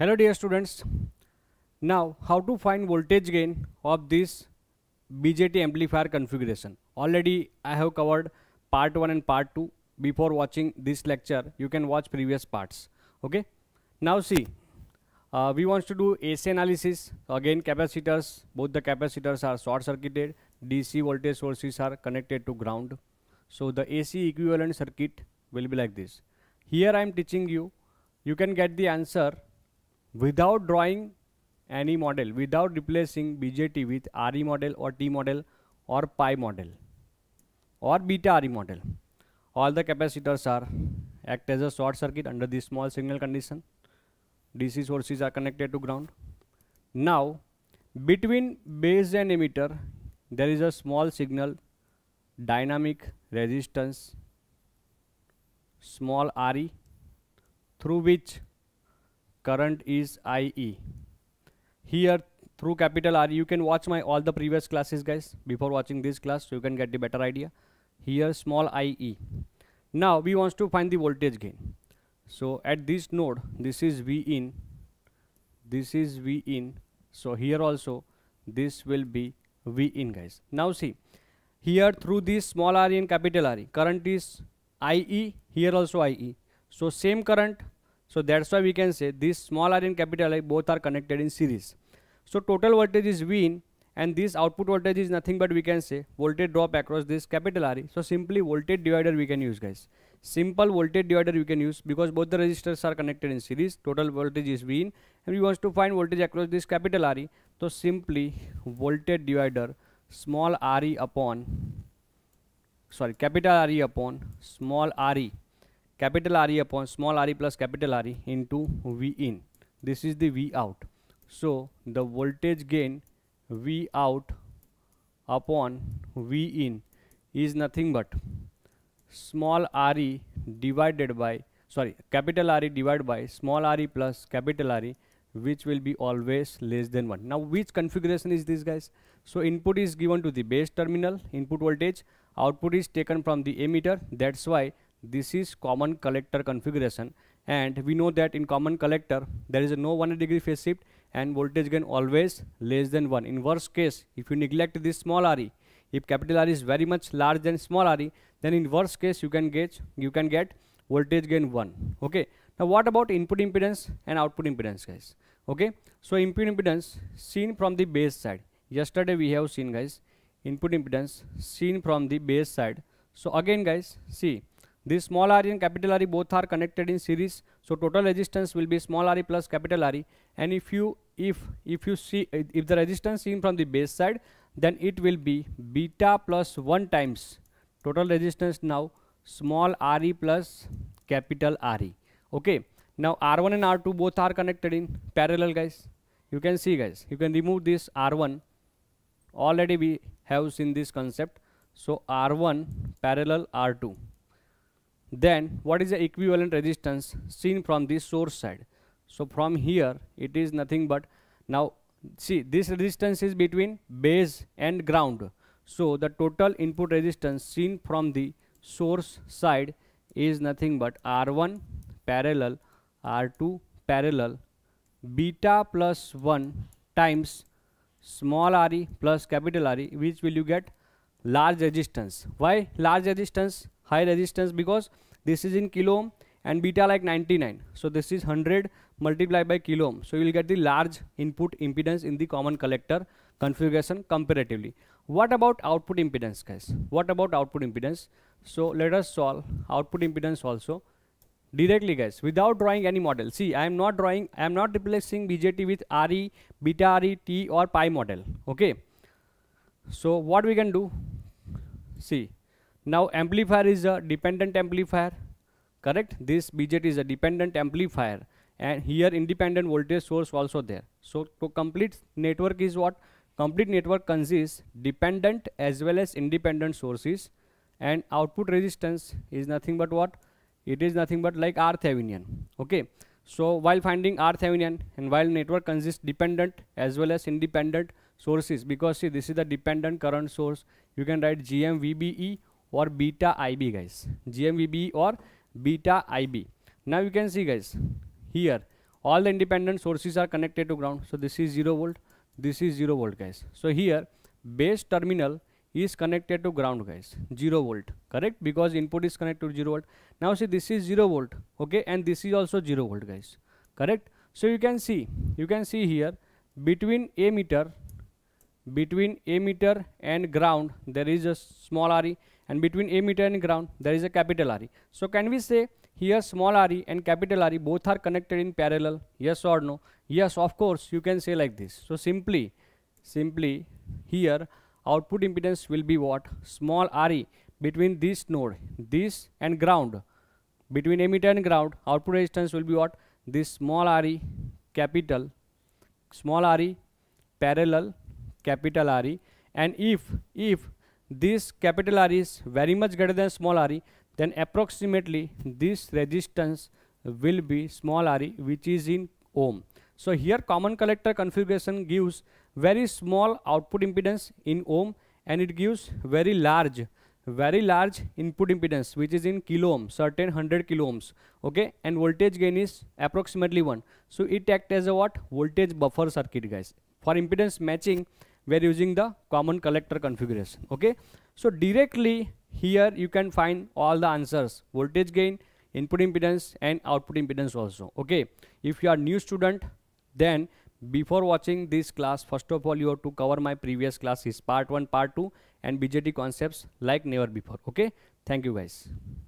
Hello dear students. Now how to find voltage gain of this BJT amplifier configuration. Already I have covered part 1 and part 2. Before watching this lecture you can watch previous parts. Okay. Now see uh, we want to do AC analysis again capacitors both the capacitors are short circuited DC voltage sources are connected to ground. So the AC equivalent circuit will be like this. Here I am teaching you you can get the answer without drawing any model, without replacing BJT with RE model or T model or pi model or beta RE model. All the capacitors are act as a short circuit under this small signal condition. DC sources are connected to ground. Now, between base and emitter, there is a small signal dynamic resistance small RE through which current is IE. Here through capital R, you can watch my all the previous classes guys before watching this class so you can get the better idea. Here small IE. Now we wants to find the voltage gain. So at this node, this is V in, this is V in. So here also this will be V in guys. Now see here through this small r in capital R current is IE here also IE. So same current so that's why we can say this small r and capital I both are connected in series. So total voltage is in, and this output voltage is nothing but we can say voltage drop across this capital R. So simply voltage divider we can use guys. Simple voltage divider we can use because both the resistors are connected in series. Total voltage is in, and we want to find voltage across this capital R. So simply voltage divider small Re upon sorry capital Re upon small Re capital RE upon small re plus capital RE into V in. This is the V out. So the voltage gain V out upon V in is nothing but small re divided by sorry capital RE divided by small re plus capital RE which will be always less than 1. Now which configuration is this guys? So input is given to the base terminal input voltage output is taken from the emitter that's why this is common collector configuration and we know that in common collector there is no 1 degree phase shift and voltage gain always less than 1 in worst case if you neglect this small re if capital R is very much large than small re then in worst case you can get you can get voltage gain 1 okay now what about input impedance and output impedance guys okay so input impedance seen from the base side yesterday we have seen guys input impedance seen from the base side so again guys see this small r and capital R both are connected in series. So, total resistance will be small r plus capital R and if you if if you see if the resistance seen from the base side then it will be beta plus 1 times total resistance now small re plus capital Re. Okay. Now R1 and R2 both are connected in parallel guys. You can see guys you can remove this R1 already we have seen this concept. So R1 parallel R2 then what is the equivalent resistance seen from the source side so from here it is nothing but now see this resistance is between base and ground so the total input resistance seen from the source side is nothing but r1 parallel r2 parallel beta plus 1 times small re plus capital re which will you get large resistance why large resistance high resistance because this is in kilo ohm and beta like 99 so this is 100 multiplied by kilo ohm so you will get the large input impedance in the common collector configuration comparatively what about output impedance guys what about output impedance so let us solve output impedance also directly guys without drawing any model see i am not drawing i am not replacing bjt with re beta re t or pi model okay so what we can do see now amplifier is a dependent amplifier, correct? This BJT is a dependent amplifier and here independent voltage source also there. So to complete network is what? Complete network consists dependent as well as independent sources and output resistance is nothing but what? It is nothing but like R Thevenin, okay? So while finding R Thevenin and while network consists dependent as well as independent sources because see this is the dependent current source you can write GMVBE or beta IB guys GMVB or beta IB now you can see guys here all the independent sources are connected to ground so this is 0 volt this is 0 volt guys so here base terminal is connected to ground guys 0 volt correct because input is connected to 0 volt now see this is 0 volt okay and this is also 0 volt guys correct so you can see you can see here between a meter between a meter and ground there is a small re and between A-meter and ground there is a capital RE. So can we say here small RE and capital RE both are connected in parallel yes or no? Yes of course you can say like this. So simply simply here output impedance will be what small RE between this node this and ground between emitter and ground output resistance will be what this small RE capital small RE parallel capital RE and if if this capital R is very much greater than small r e, then approximately this resistance will be small r e, which is in ohm. So here common collector configuration gives very small output impedance in ohm and it gives very large very large input impedance which is in kilo ohm certain 100 kilo ohms okay and voltage gain is approximately 1 so it act as a what voltage buffer circuit guys for impedance matching we are using the common collector configuration okay so directly here you can find all the answers voltage gain input impedance and output impedance also okay if you are new student then before watching this class first of all you have to cover my previous classes part 1 part 2 and BJT concepts like never before okay thank you guys